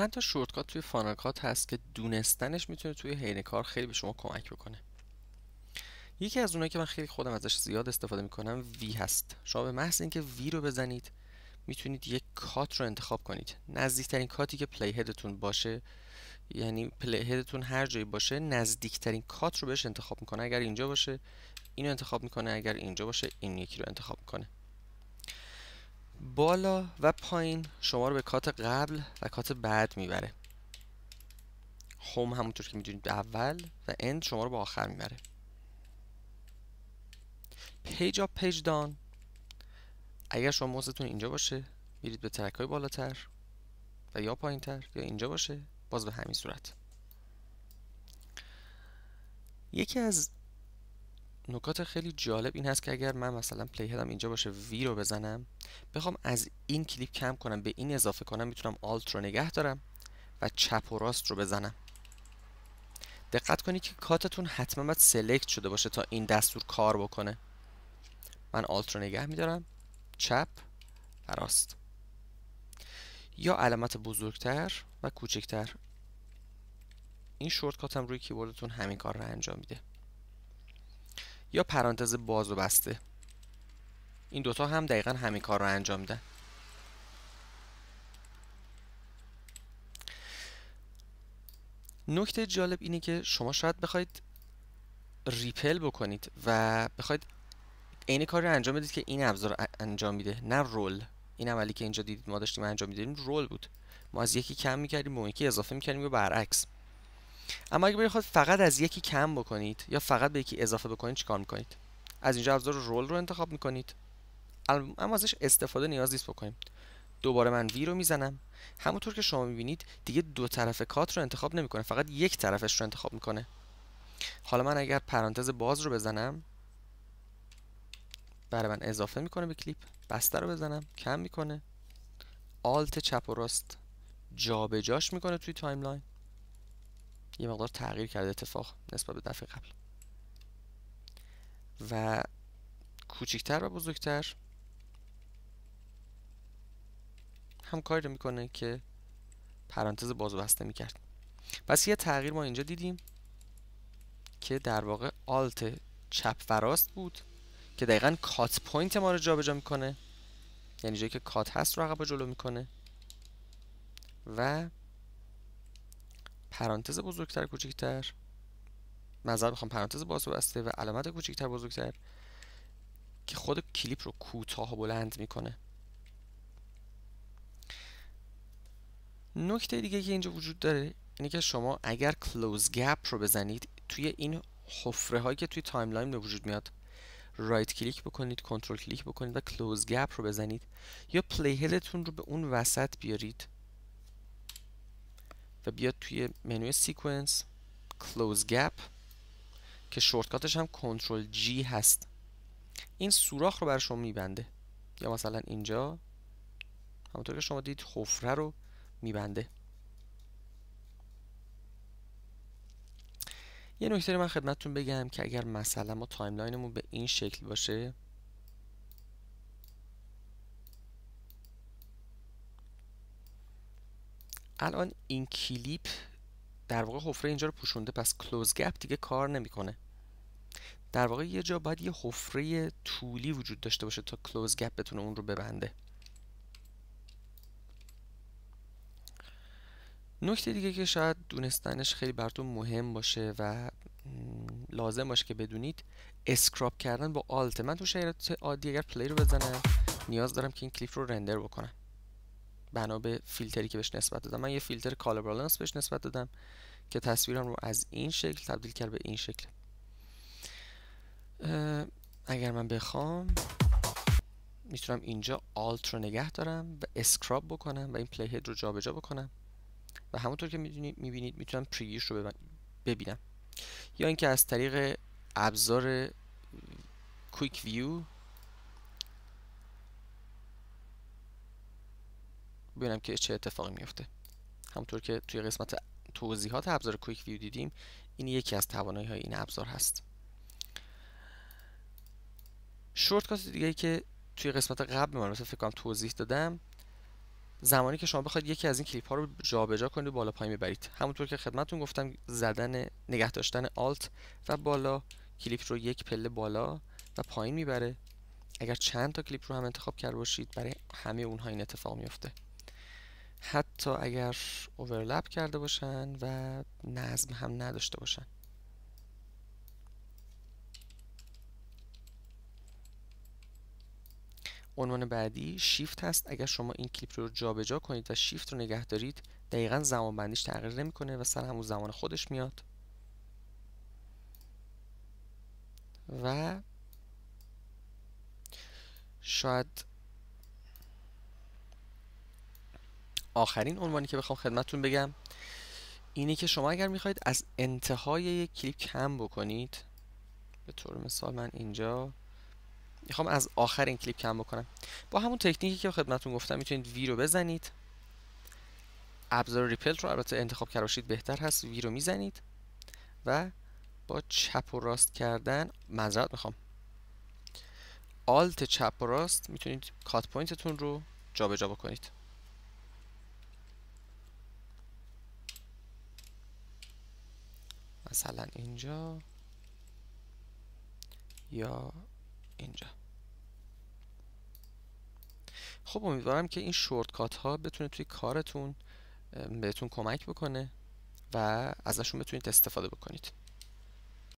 چند تا شورتکات توی کات هست که دونستنش میتونه توی حین کار خیلی به شما کمک بکنه یکی از اونایی که من خیلی خودم ازش زیاد استفاده میکنم وی هست شما به محض اینکه وی رو بزنید میتونید یک کات رو انتخاب کنید نزدیکترین کاتی که پلی هدتون باشه یعنی پلی هدتون هر جایی باشه نزدیکترین کات رو بهش انتخاب میکنه اگر اینجا باشه اینو انتخاب میکنه اگر اینجا باشه این یکی رو انتخاب میکنه بالا و پایین شما رو به کات قبل و کات بعد میبره هوم همونطور که میدونید اول و اند شما رو به آخر میبره پیج آپ پیج دان اگر شما موزتون اینجا باشه میرید به ترک های بالاتر و یا پایین تر یا اینجا باشه باز به همین صورت یکی از نکات خیلی جالب این هست که اگر من مثلا پلی هدم اینجا باشه وی رو بزنم بخوام از این کلیپ کم کنم به این اضافه کنم میتونم آلت رو نگه دارم و چپ و راست رو بزنم دقت کنید که کاتتون حتما باید سلکت شده باشه تا این دستور کار بکنه من آلت رو نگه میدارم چپ و راست یا علامت بزرگتر و کوچکتر این شورت کاتم روی کیبوردتون همین کار رو انجام میده یا پرانتز باز و بسته این دوتا هم دقیقا همین کار رو انجام میدن نکته جالب اینه که شما شاید بخواید ریپل بکنید و بخواید عین کار رو انجام بدید که این ابزار انجام میده نه رول این عملی که اینجا دیدید ما داشتیم انجام میدادیم رول بود ما از یکی کم میکردیم به اون یکی اضافه میکردیم یا برعکس اما اگه بخواید فقط از یکی کم بکنید یا فقط به یکی اضافه بکنید چیکار میکنید از اینجا ابزار رول رو انتخاب میکنید اما ازش استفاده نیاز نیست بکنیم دوباره من وی رو میزنم همونطور که شما میبینید دیگه دو طرف کات رو انتخاب نمیکنه فقط یک طرفش رو انتخاب میکنه حالا من اگر پرانتز باز رو بزنم برای من اضافه میکنه به کلیپ بسته رو بزنم کم میکنه آلت چپ و راست جابجاش میکنه توی تایملاین یه مقدار تغییر کرده اتفاق نسبت به دفعه قبل و کوچکتر و بزرگتر هم کاری رو میکنه که پرانتز باز و بسته میکرد پس یه تغییر ما اینجا دیدیم که در واقع آلت چپ و راست بود که دقیقا کات پوینت ما رو جابجا میکنه یعنی جایی که کات هست رو عقب جلو میکنه و پرانتز بزرگتر کوچکتر نظر میخوام پرانتز باز بسته و علامت کوچکتر بزرگتر که خود کلیپ رو کوتاه و بلند میکنه نکته دیگه که اینجا وجود داره اینه که شما اگر کلوز گپ رو بزنید توی این حفره هایی که توی لاین به وجود میاد رایت کلیک بکنید کنترل کلیک بکنید و کلوز گپ رو بزنید یا پلی رو به اون وسط بیارید و بیاد توی منوی سیکونس کلوز گپ که شورتکاتش هم کنترل جی هست این سوراخ رو برای شما میبنده یا مثلا اینجا همونطور که شما دید حفره رو میبنده یه نکته من خدمتتون بگم که اگر مثلا ما تایملاینمون به این شکل باشه الان این کلیپ در واقع حفره اینجا رو پوشونده پس کلوز گپ دیگه کار نمیکنه در واقع یه جا باید یه حفره طولی وجود داشته باشه تا کلوز گپ بتونه اون رو ببنده نکته دیگه که شاید دونستنش خیلی براتون مهم باشه و لازم باشه که بدونید اسکراپ کردن با آلت من تو شرایط عادی اگر پلی رو بزنم نیاز دارم که این کلیپ رو رندر بکنم بنا به فیلتری که بهش نسبت دادم من یه فیلتر بالانس بهش نسبت دادم که تصویرم رو از این شکل تبدیل کرد به این شکل اگر من بخوام میتونم اینجا آلت رو نگه دارم و اسکراب بکنم و این پلی هد رو جابجا بکنم و همونطور که میدونید میبینید میتونم پریویش رو ببینم یا اینکه از طریق ابزار کویک ویو ببینم که چه اتفاقی میفته همطور که توی قسمت توضیحات ابزار کویک ویو دیدیم این یکی از توانایی های این ابزار هست شورتکات دیگه ای که توی قسمت قبل من فکر کنم توضیح دادم زمانی که شما بخواید یکی از این کلیپ ها رو جابجا کنید و بالا پایین ببرید همونطور که خدمتتون گفتم زدن نگه داشتن آلت و بالا کلیپ رو یک پله بالا و پایین میبره اگر چند تا کلیپ رو هم انتخاب کرده باشید برای همه اونها این اتفاق میفته حتی اگر اوورلپ کرده باشن و نظم هم نداشته باشن عنوان بعدی شیفت هست اگر شما این کلیپ رو جابجا جا کنید و شیفت رو نگه دارید دقیقا زمان بندیش تغییر نمیکنه و سر همون زمان خودش میاد و شاید آخرین عنوانی که بخوام خدمتتون بگم اینه که شما اگر میخواید از انتهای یک کلیپ کم بکنید به طور مثال من اینجا میخوام از آخر این کلیپ کم بکنم با همون تکنیکی که خدمتتون گفتم میتونید وی رو بزنید ابزار ریپل رو البته انتخاب کرده باشید بهتر هست وی رو میزنید و با چپ و راست کردن مذرت میخوام آلت چپ و راست میتونید کات پوینتتون رو جابجا بکنید مثلا اینجا یا اینجا خب امیدوارم که این شورتکات ها بتونه توی کارتون بهتون کمک بکنه و ازشون بتونید استفاده بکنید